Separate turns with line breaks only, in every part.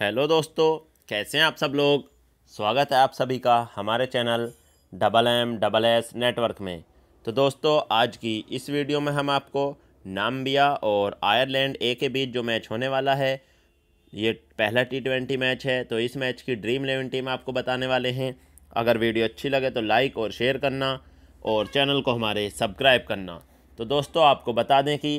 hello दोस्तों कैसे हैं आप सब लोग स्वागत है आप सभी का हमारे channel double M double S network में तो दोस्तों आज की इस वीडियो में हम आपको नाम्बिया और आयरलैंड ए के बीच जो मैच होने वाला है ये पहला टी ट्वेंटी मैच है तो इस मैच की ड्रीम इलेवन टीम आपको बताने वाले हैं अगर वीडियो अच्छी लगे तो लाइक और शेयर करना और चैनल को हमारे सब्सक्राइब करना तो दोस्तों आपको बता दें कि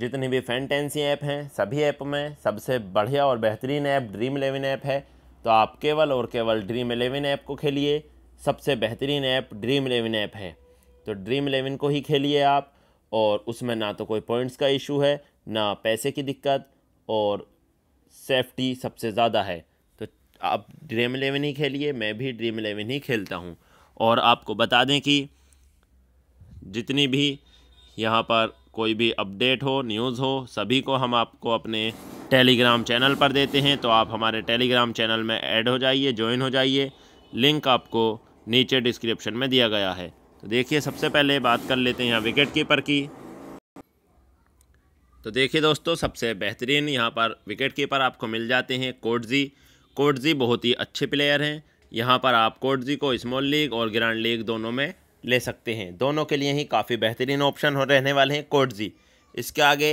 जितनी भी फैंटेंसी ऐप हैं सभी ऐप में सबसे बढ़िया और बेहतरीन ऐप ड्रीम इलेवन ऐप है तो आप केवल और केवल ड्रीम इलेवन ऐप को खेलिए सबसे बेहतरीन ऐप ड्रीम इलेवन ऐप है तो ड्रीम इलेवन को ही खेलिए आप और उसमें ना तो कोई पॉइंट्स का इशू है ना पैसे की दिक्कत और सेफ्टी सबसे ज़्यादा है तो आप ड्रीम इलेवन ही खेलिए मैं भी ड्रीम इलेवन ही खेलता हूँ और आपको बता दें कि जितनी भी यहाँ पर कोई भी अपडेट हो न्यूज़ हो सभी को हम आपको अपने टेलीग्राम चैनल पर देते हैं तो आप हमारे टेलीग्राम चैनल में ऐड हो जाइए ज्वाइन हो जाइए लिंक आपको नीचे डिस्क्रिप्शन में दिया गया है तो देखिए सबसे पहले बात कर लेते हैं यहाँ विकेट कीपर की तो देखिए दोस्तों सबसे बेहतरीन यहाँ पर विकेट कीपर आपको मिल जाते हैं कोटजी कोटजी बहुत ही अच्छे प्लेयर हैं यहाँ पर आप कोटजी को स्मॉल लीग और ग्रैंड लीग दोनों में ले सकते हैं दोनों के लिए ही काफ़ी बेहतरीन ऑप्शन हो रहने वाले हैं कोटजी इसके आगे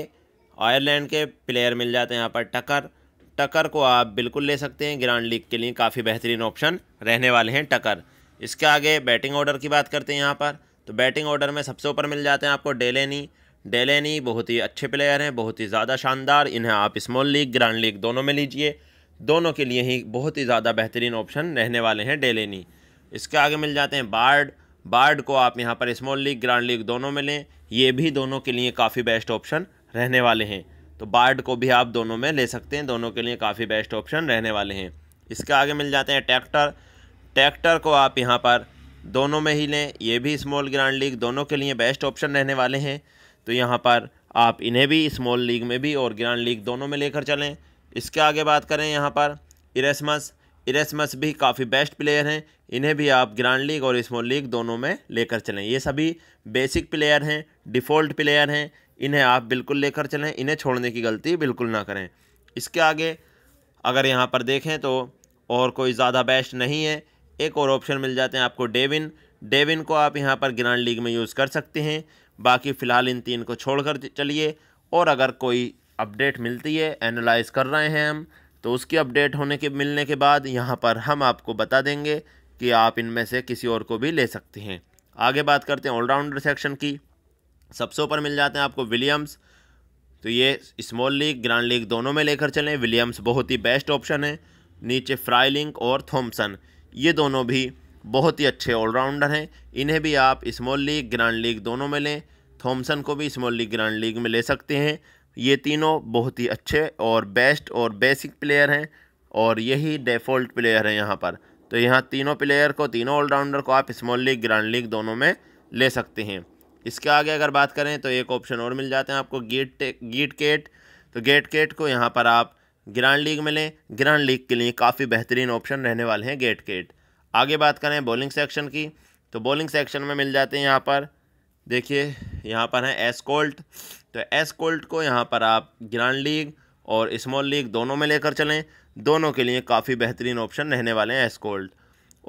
आयरलैंड के प्लेयर मिल जाते हैं यहाँ पर टकर टकर को आप बिल्कुल ले सकते हैं ग्रांड लीग के लिए काफ़ी बेहतरीन ऑप्शन रहने वाले हैं टकर इसके आगे बैटिंग ऑर्डर की बात करते हैं यहाँ पर तो बैटिंग ऑर्डर में सबसे ऊपर मिल जाते हैं आपको डेलेनी डेलेनी बहुत ही अच्छे प्लेयर हैं बहुत ही ज़्यादा शानदार इन्हें आप स्मॉल लीग ग्रांड लीग दोनों में लीजिए दोनों के लिए ही बहुत ही ज़्यादा बेहतरीन ऑप्शन रहने वाले हैं डेलेनी इसके आगे मिल जाते हैं बार्ड बार्ड को आप यहाँ पर स्मॉल लीग ग्रांड लीग दोनों में लें ये भी दोनों के लिए काफ़ी बेस्ट ऑप्शन रहने वाले हैं तो बार्ड को भी आप दोनों में ले सकते हैं दोनों के लिए काफ़ी बेस्ट ऑप्शन रहने वाले हैं इसके आगे मिल जाते हैं ट्रैक्टर ट्रैक्टर को आप यहाँ पर दोनों में ही लें ये भी स्मॉल ग्रांड लीग दोनों के लिए बेस्ट ऑप्शन रहने वाले हैं तो यहाँ पर आप इन्हें भी स्मॉल लीग में भी और ग्रांड लीग दोनों में लेकर चलें इसके आगे बात करें यहाँ पर इरेसमस इरेसमस भी काफ़ी बेस्ट प्लेयर हैं इन्हें भी आप ग्रैंड लीग और स्मॉल लीग दोनों में लेकर चलें ये सभी बेसिक प्लेयर हैं डिफ़ॉल्ट प्लेयर हैं इन्हें आप बिल्कुल लेकर चलें इन्हें छोड़ने की गलती बिल्कुल ना करें इसके आगे अगर यहाँ पर देखें तो और कोई ज़्यादा बेस्ट नहीं है एक और ऑप्शन मिल जाते हैं आपको डेविन डेविन को आप यहाँ पर ग्रैंड लीग में यूज़ कर सकते हैं बाकी फ़िलहाल इन तीन को छोड़ कर चलिए और अगर कोई अपडेट मिलती है एनालाइज कर रहे हैं हम तो उसकी अपडेट होने के मिलने के बाद यहाँ पर हम आपको बता देंगे कि आप इनमें से किसी और को भी ले सकते हैं आगे बात करते हैं ऑलराउंडर सेक्शन की सबसे ऊपर मिल जाते हैं आपको विलियम्स तो ये स्मॉल लीग ग्रैंड लीग दोनों में लेकर चलें विलियम्स बहुत ही बेस्ट ऑप्शन है नीचे फ्राइलिंग और थॉम्सन ये दोनों भी बहुत ही अच्छे ऑलराउंडर हैं इन्हें भी आप स्मॉल लीग ग्रैंड लीग दोनों में लें थॉम्सन को भी स्मॉल लीग ग्रैंड लीग में ले सकते हैं ये तीनों बहुत ही अच्छे और बेस्ट और बेसिक प्लेयर हैं और यही डिफ़ॉल्ट प्लेयर हैं यहाँ पर तो यहाँ तीनों प्लेयर को तीनों ऑलराउंडर को आप स्मॉल लीग ग्रांड लीग दोनों में ले सकते हैं इसके आगे अगर बात करें तो एक ऑप्शन और मिल जाते हैं आपको गेट गेट केट तो गेट केट को यहाँ पर आप ग्रांड लीग में लें ग्रांड लीग के लिए काफ़ी बेहतरीन ऑप्शन रहने वाले हैं गेट केट आगे बात करें बॉलिंग सेक्शन की तो बॉलिंग सेक्शन में मिल जाते हैं यहाँ पर देखिए यहाँ पर हैं एसकोल्ट तो एस कोल्ट को यहाँ पर आप ग्रांड लीग और स्मॉल लीग दोनों में लेकर चलें दोनों के लिए काफ़ी बेहतरीन ऑप्शन रहने वाले हैं एस कोल्ट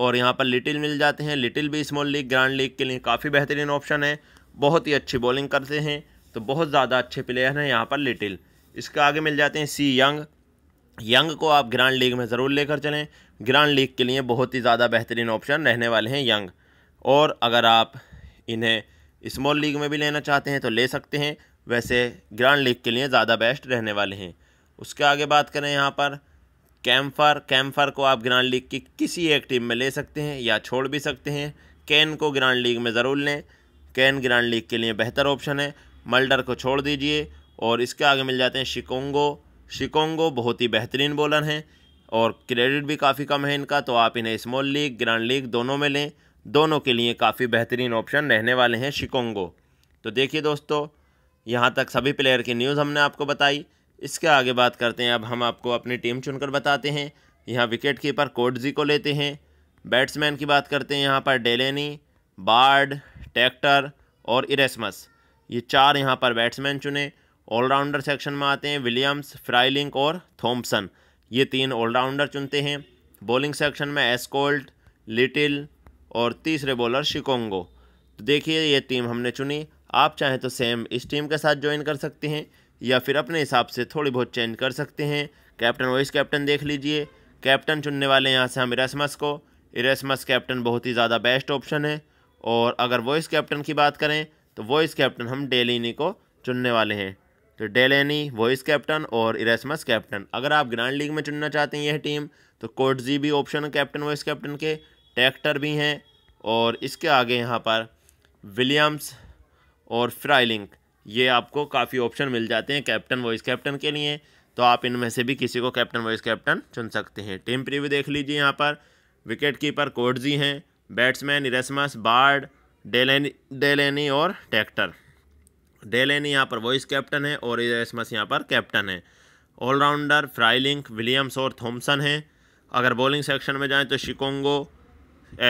और यहाँ पर लिटिल मिल जाते हैं लिटिल भी स्मॉल लीग ग्रांड लीग के लिए काफ़ी बेहतरीन ऑप्शन है बहुत ही अच्छी बॉलिंग करते हैं तो बहुत ज़्यादा अच्छे प्लेयर हैं यहाँ पर लिटिल इसके आगे मिल जाते हैं सी यंग यंग को आप ग्रांड लीग में ज़रूर लेकर चलें ग्रांड लीग के लिए बहुत ही ज़्यादा बेहतरीन ऑप्शन रहने वाले हैं यंग और अगर आप इन्हें स्मॉल लीग में भी लेना चाहते हैं तो ले सकते हैं वैसे ग्रांड लीग के लिए ज़्यादा बेस्ट रहने वाले हैं उसके आगे बात करें यहाँ पर कैम्फर कैम्फर को आप ग्रांड लीग की किसी एक टीम में ले सकते हैं या छोड़ भी सकते हैं कैन को ग्रांड लीग में ज़रूर लें कैन ग्रांड लीग के लिए बेहतर ऑप्शन है मल्डर को छोड़ दीजिए और इसके आगे मिल जाते हैं शिकोंगो शिकोंगो बहुत ही बेहतरीन बॉलर हैं और क्रेडिट भी काफ़ी कम है इनका तो आप इन्हें स्मॉल लीग ग्रांड लीग दोनों में लें दोनों के लिए काफ़ी बेहतरीन ऑप्शन रहने वाले हैं शिकोंगो तो देखिए दोस्तों यहाँ तक सभी प्लेयर की न्यूज़ हमने आपको बताई इसके आगे बात करते हैं अब हम आपको अपनी टीम चुनकर बताते हैं यहाँ विकेट कीपर कोडजी को लेते हैं बैट्समैन की बात करते हैं यहाँ पर डेलेनी बार्ड टैक्टर और इरेसमस ये चार यहाँ पर बैट्समैन चुने ऑलराउंडर सेक्शन में आते हैं विलियम्स फ्राइलिंग और थॉम्पसन ये तीन ऑलराउंडर चुनते हैं बॉलिंग सेक्शन में एस्कोल्ट लिटिल और तीसरे बॉलर शिकोंगो तो देखिए ये टीम हमने चुनी आप चाहें तो सेम इस टीम के साथ ज्वाइन कर सकते हैं या फिर अपने हिसाब से थोड़ी बहुत चेंज कर सकते हैं कैप्टन वाइस कैप्टन देख लीजिए कैप्टन चुनने वाले यहाँ से हम इरेसमस को इरेसमस कैप्टन बहुत ही ज़्यादा बेस्ट ऑप्शन है और अगर वॉइस कैप्टन की बात करें तो वॉइस कैप्टन हम डेलिनी को चुनने वाले हैं तो डेलिनी वॉइस कैप्टन और इरेसमस कैप्टन अगर आप ग्रैंड लीग में चुनना चाहते हैं यह टीम तो कोटजी भी ऑप्शन कैप्टन वॉइस कैप्टन के टैक्टर भी हैं और इसके आगे यहाँ पर विलियम्स और फ्राई लिंक ये आपको काफ़ी ऑप्शन मिल जाते हैं कैप्टन वॉइस कैप्टन के लिए तो आप इनमें से भी किसी को कैप्टन वॉइस कैप्टन चुन सकते हैं टीम प्रीव्यू देख लीजिए यहाँ पर विकेट कीपर कोडजी हैं बैट्समैन इरेसमस बार्ड डेलेनी डेलेनी और टैक्टर डेलेनी यहाँ पर वॉइस कैप्टन है और इरेसमस यहाँ पर कैप्टन है ऑलराउंडर फ्राइलिंक विलियम्स और थॉम्सन हैं अगर बॉलिंग सेक्शन में जाएँ तो शिकोंगो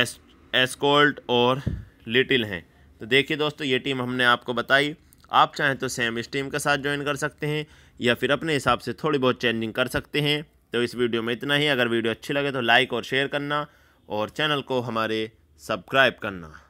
एस एस्कोल्ट और लिटिल हैं तो देखिए दोस्तों ये टीम हमने आपको बताई आप चाहें तो सेम इस टीम के साथ ज्वाइन कर सकते हैं या फिर अपने हिसाब से थोड़ी बहुत चेंजिंग कर सकते हैं तो इस वीडियो में इतना ही अगर वीडियो अच्छी लगे तो लाइक और शेयर करना और चैनल को हमारे सब्सक्राइब करना